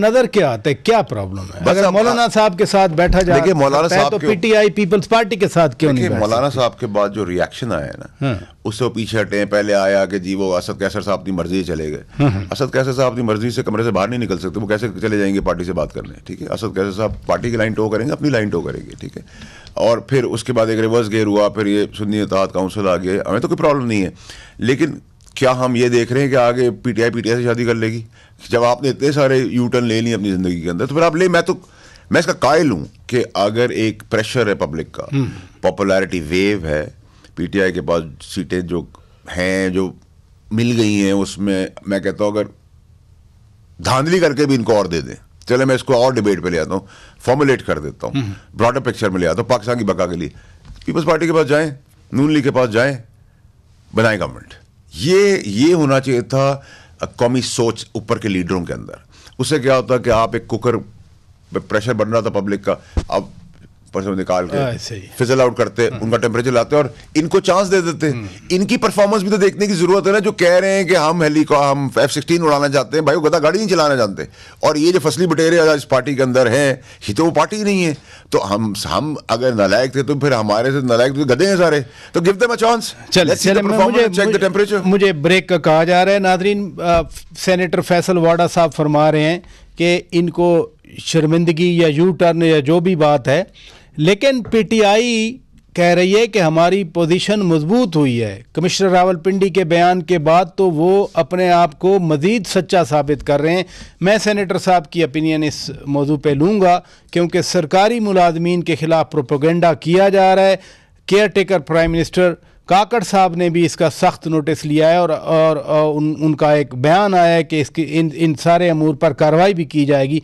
नजर क्या आते है क्या प्रॉब्लम है अगर मौलाना साहब के साथ बैठा जाए देखिए मौलाना तो साहब तो पीटीआई पीपल्स पार्टी के साथ क्यों नहीं मौलाना साहब के बाद जो रिएक्शन आया ना हाँ। उससे पीछे हटे पहले आया कि जी वो असद कैसर साहब अपनी मर्जी से चले गए हाँ, हाँ। असद कैसर साहब अपनी मर्जी से कमरे से बाहर नहीं निकल सकते वो कैसे चले जाएंगे पार्टी से बात करने ठीक है असद कैसर साहब पार्टी की लाइन टो करेंगे अपनी लाइन टो करेंगे ठीक है और फिर उसके बाद एक रिवर्स गेयर हुआ फिर ये सुन्नी इतिहाद काउंसिल आ गया हमें तो कोई प्रॉब्लम नहीं है लेकिन क्या हम ये देख रहे हैं कि आगे पीटीआई पीटीआई से शादी कर लेगी जब आपने इतने सारे यू टर्न ले लिए अपनी ज़िंदगी के अंदर तो फिर आप ले मैं तो मैं इसका कायल हूँ कि अगर एक प्रेशर है पब्लिक का पॉपुलैरिटी हम्म। वेव है आई के पास सीटें जो हैं जो मिल गई हैं उसमें मैं कहता हूँ अगर धांधली करके भी इनको और दे दें चले मैं इसको और डिबेट पे ले आता हूँ फॉर्मुलेट कर देता हूँ ब्रॉडर पिक्चर में ले आता हूँ पाकिस्तान की बका के लिए पीपल्स पार्टी के पास जाएं नून लीग के पास जाएं बनाए गवर्नमेंट ये ये होना चाहिए था कौमी सोच ऊपर के लीडरों के अंदर उससे क्या होता कि आप एक कुकर प्रेशर बन रहा था पब्लिक का अब परसों निकाल के हाँ, फिजल आउट करते हाँ। उनका टेम्परेचर लाते और इनको चांस दे देते हम्म। इनकी परफॉर्मेंस भी तो देखने की जरूरत है ना जो कह रहे हैं कि हम हेलीकॉ हम एफ सिक्सटीन उड़ाना चाहते हैं भाई वो गदा गाड़ी नहीं चलाना चाहते और ये जो फसली बटेरे इस पार्टी के अंदर हैं ये तो वो पार्टी नहीं है तो हम हम अगर नलायक थे तो फिर हमारे से नलायक तो गधे हैं सारे तो गिव देम अ चांस मुझे मुझे ब्रेक का कहा जा रहा है नादरीन सेनेटर फैसल वाडा साहब फरमा रहे हैं कि इनको शर्मिंदगी या यू टर्न या जो भी बात है लेकिन पीटीआई कह रही है कि हमारी पोजीशन मजबूत हुई है कमिश्नर रावलपिंडी के बयान के बाद तो वो अपने आप को मज़ीद सच्चा साबित कर रहे हैं मैं सेनेटर साहब की ओपिनियन इस मौजू पे लूँगा क्योंकि सरकारी मुलाजमीन के ख़िलाफ़ प्रोपोगेंडा किया जा रहा है caretaker prime minister Kakar साहब ने भी इसका सख्त नोटिस लिया है और और, और उन, उनका एक बयान आया है कि इसकी इन इन सारे अमूर पर कार्रवाई भी की जाएगी